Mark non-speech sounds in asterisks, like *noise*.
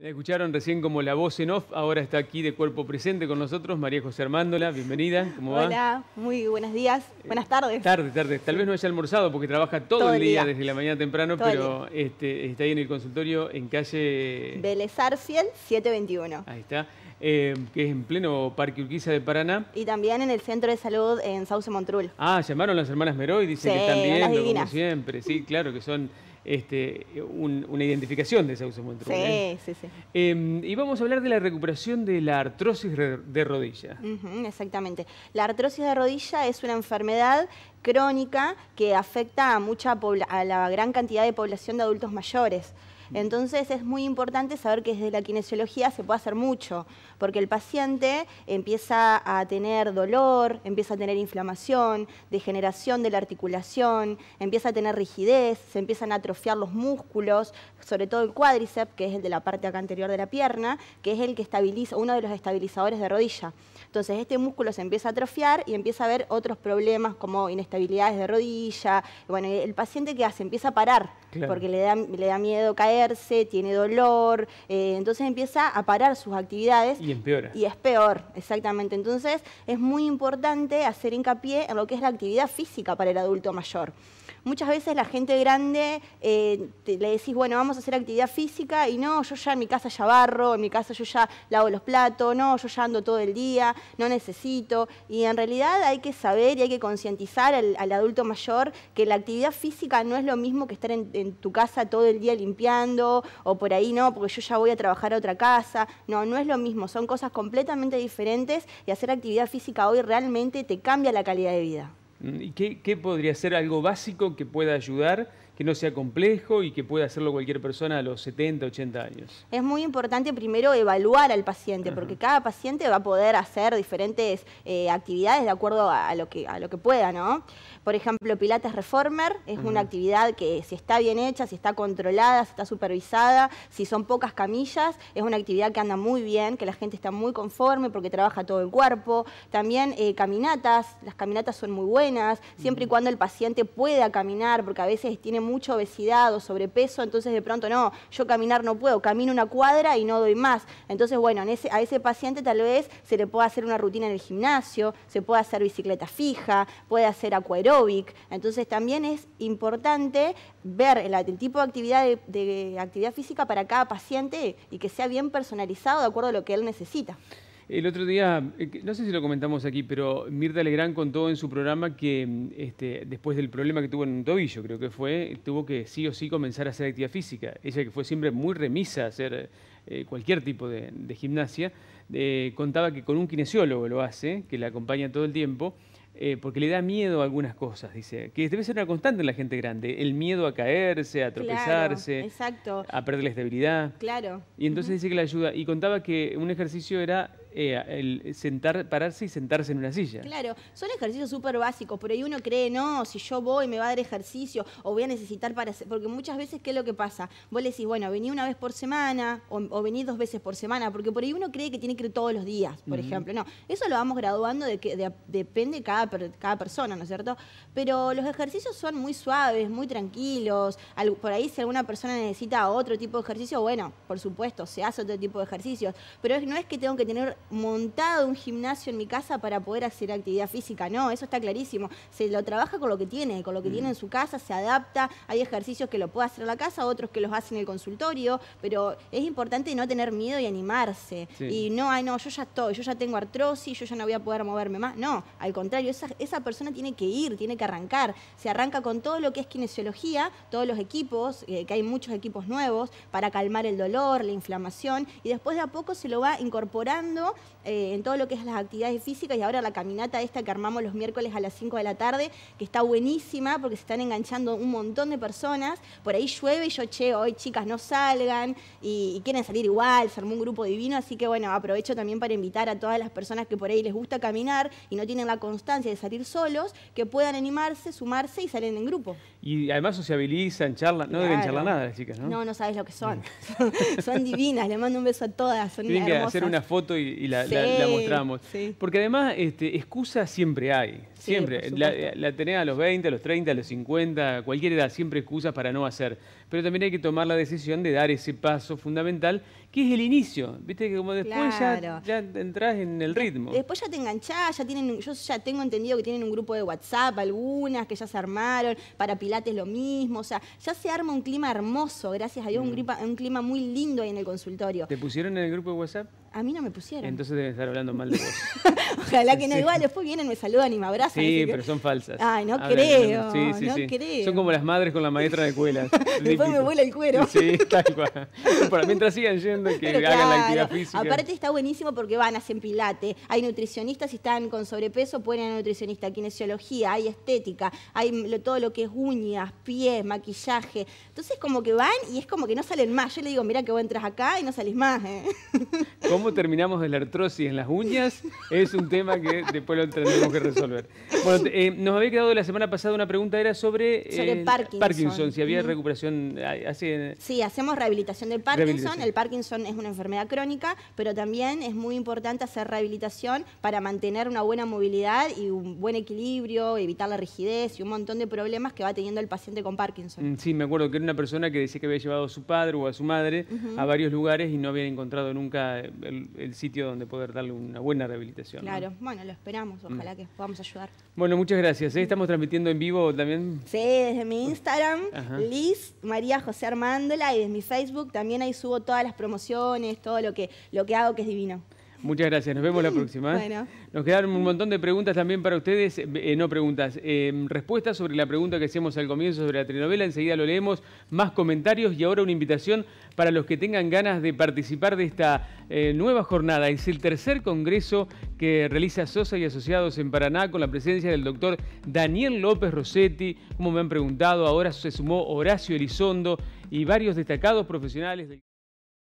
Escucharon recién como la voz en off, ahora está aquí de cuerpo presente con nosotros María José Armándola, bienvenida, ¿cómo va? Hola, muy buenos días, buenas tardes. tarde, tarde, tal vez no haya almorzado porque trabaja todo, el día, desde la mañana temprano, pero este, está ahí en el consultorio en calle... Vélez 721. Ahí está. Eh, que es en pleno Parque Urquiza de Paraná. Y también en el Centro de Salud en Sauce Montrul. Ah, llamaron las hermanas Meroy, dicen que están viendo, como siempre. Sí, claro, que son este, una identificación de Sauce Montrul. Sí, ¿eh? sí, sí. Em, y vamos a hablar de la recuperación de la artrosis de rodilla. exactamente. La artrosis de rodilla es una enfermedad crónica que afecta a, mucha, a la gran cantidad de población de adultos mayores. Entonces es muy importante saber que desde la kinesiología se puede hacer mucho, porque el paciente empieza a tener dolor, empieza a tener inflamación, degeneración de la articulación, empieza a tener rigidez, se empiezan a atrofiar los músculos, sobre todo el cuádriceps, que es el de la parte acá anterior de la pierna, que es el que estabiliza, uno de los estabilizadores de rodilla. Entonces este músculo se empieza a atrofiar y empieza a haber otros problemas como inestabilidades de rodilla. Bueno, el paciente que hace empieza a parar porque le da, le da miedo caerse, tiene dolor, eh, entonces empieza a parar sus actividades. Y Y es peor, exactamente. Entonces es muy importante hacer hincapié en lo que es la actividad física para el adulto mayor. Muchas veces la gente grande eh, le decís, bueno, vamos a hacer actividad física y no, yo ya en mi casa ya barro, en mi casa yo ya lavo los platos, no, yo ya ando todo el día, no necesito. Y en realidad hay que saber y hay que concientizar al, adulto mayor que la actividad física no es lo mismo que estar en tu casa todo el día limpiando o por ahí no, porque yo ya voy a trabajar a otra casa. No, no es lo mismo, son cosas completamente diferentes y hacer actividad física hoy realmente te cambia la calidad de vida. ¿Y qué podría ser algo básico que pueda ayudar? que no sea complejo y que pueda hacerlo cualquier persona a los 70, 80 años. Es muy importante primero evaluar al paciente, porque cada paciente va a poder hacer diferentes eh, actividades de acuerdo a, lo que, a lo que pueda, ¿no? Por ejemplo, Pilates Reformer es una actividad que si está bien hecha, si está controlada, si está supervisada, si son pocas camillas, es una actividad que anda muy bien, que la gente está muy conforme porque trabaja todo el cuerpo. También eh, caminatas, las caminatas son muy buenas, siempre y cuando el paciente pueda caminar, porque a veces tiene mucha obesidad o sobrepeso, entonces de pronto no, yo caminar no puedo, camino una cuadra y no doy más. Entonces, bueno, ese, a ese paciente tal vez se le pueda hacer una rutina en el gimnasio, se puede hacer bicicleta fija, puede hacer acuaeróbic. Entonces, también es importante ver el, tipo de actividad, de actividad física para cada paciente y que sea bien personalizado de acuerdo a lo que él necesita. El otro día, eh, no sé si lo comentamos aquí, pero Mirta Legrand contó en su programa que mm, este, después del problema que tuvo en un tobillo, creo que fue, tuvo que sí o sí comenzar a hacer actividad física. Ella que fue siempre muy remisa a hacer eh, cualquier tipo de, gimnasia, eh, contaba que con un kinesiólogo lo hace, que la acompaña todo el tiempo, porque le da miedo a algunas cosas, dice, que debe ser una constante en la gente grande, el miedo a caerse, a tropezarse, a perder la estabilidad. Claro. Y entonces dice que la ayuda, y contaba que un ejercicio era eh, el eh, sentar, pararse y sentarse en una silla. Claro, son ejercicios súper básicos, por ahí uno cree, no, si yo voy me va a dar ejercicio o voy a necesitar para porque muchas veces, ¿qué es lo que pasa? Vos le decís, bueno, vení una vez por semana o, vení dos veces por semana, porque por ahí uno cree que tiene que ir todos los días, por ejemplo. No, eso lo vamos graduando, de que depende cada, persona, ¿no es cierto? Pero los ejercicios son muy suaves, muy tranquilos, por ahí si alguna persona necesita otro tipo de ejercicio, bueno, por supuesto, se hace otro tipo de ejercicios, pero no es que tengo que tener montado un gimnasio en mi casa para poder hacer actividad física. No, eso está clarísimo. Se lo trabaja con lo que tiene, con lo que mm. tiene en su casa, se adapta. Hay ejercicios que lo puede hacer en la casa, otros que los hace en el consultorio, pero es importante no tener miedo y animarse. Y no, no, yo ya estoy, yo ya tengo artrosis, yo ya no voy a poder moverme más. No, al contrario, esa, persona tiene que ir, tiene que arrancar. Se arranca con todo lo que es kinesiología, todos los equipos, eh, que hay muchos equipos nuevos, para calmar el dolor, la inflamación, y después de a poco se lo va incorporando eh, en todo lo que es las actividades físicas y ahora la caminata esta que armamos los miércoles a las 5 de la tarde, que está buenísima porque se están enganchando un montón de personas. Por ahí llueve y yo, che, hoy chicas no salgan y, quieren salir igual, se armó un grupo divino, así que bueno, aprovecho también para invitar a todas las personas que por ahí les gusta caminar y no tienen la constancia de salir solos, que puedan animarse, sumarse y salen en grupo. Y además sociabilizan, charlan, no deben charlar nada las chicas, ¿no? No, no sabes lo que son. *laughs* son divinas, le mando un beso a todas, son Tienen hacer una foto y y la, mostramos. Porque además, este, excusas siempre hay. Siempre. Eh, la, tenés a los 20, a los 30, a los 50, a cualquier edad, siempre excusas para no hacer. Pero también hay que tomar la decisión de dar ese paso fundamental, que es el inicio. Viste que como después ya, entras en el ritmo. Después ya te enganchás, ya tienen, yo ya tengo entendido que tienen un grupo de WhatsApp, algunas que ya se armaron, para Pilates lo mismo. O sea, ya se arma un clima hermoso, gracias a Dios, un mm. clima muy lindo ahí en el consultorio. ¿Te pusieron en el grupo de WhatsApp? A mí no me pusieron. Entonces deben estar hablando mal de vos. *laughs* Ojalá que no, igual después vienen, me saludan y me abrazan. Sí, pero son falsas. Ay, no creo. Sí, sí, no creo. Son como las madres con la maestra de escuela. *laughs* después me vuela el cuero. Sí, tal cual. *laughs* Para mientras sigan yendo, que hagan la actividad física. Aparte está buenísimo porque van, hacen pilate. Hay nutricionistas, si están con sobrepeso, pueden ir a nutricionista. Kinesiología, hay estética, hay todo lo que es uñas, pies, maquillaje. Entonces como que van y es como que no salen más. Yo le digo, mira que vos entras acá y no salís más. ¿eh? cómo terminamos de la artrosis en las uñas es un tema que después lo tendremos que resolver. Bueno, eh, nos había quedado la semana pasada una pregunta, era sobre, eh, Parkinson. si había recuperación. Eh, así. Sí, hacemos rehabilitación del Parkinson. El Parkinson es una enfermedad crónica, pero también es muy importante hacer rehabilitación para mantener una buena movilidad y un buen equilibrio, evitar la rigidez y un montón de problemas que va teniendo el paciente con Parkinson. Mm, sí, me acuerdo que era una persona que decía que había llevado a su padre o a su madre a varios lugares y no había encontrado nunca el, sitio donde poder darle una buena rehabilitación. Claro, bueno, lo esperamos, mm. ojalá que podamos ayudar. Bueno, muchas gracias. ¿eh? Estamos transmitiendo en vivo también. Sí, desde mi Instagram, Liz María José Armándola, y desde mi Facebook también ahí subo todas las promociones, todo lo que, lo que hago que es divino. Muchas gracias, nos vemos la próxima. ¿eh? Nos quedaron un montón de preguntas también para ustedes, eh, eh, no preguntas, respuestas sobre la pregunta que hacíamos al comienzo sobre la telenovela, enseguida lo leemos, más comentarios y ahora una invitación para los que tengan ganas de participar de esta nueva jornada. Es el tercer congreso que realiza Sosa y Asociados en Paraná con la presencia del doctor Daniel López Rossetti, como me han preguntado, ahora se sumó Horacio Elizondo y varios destacados profesionales de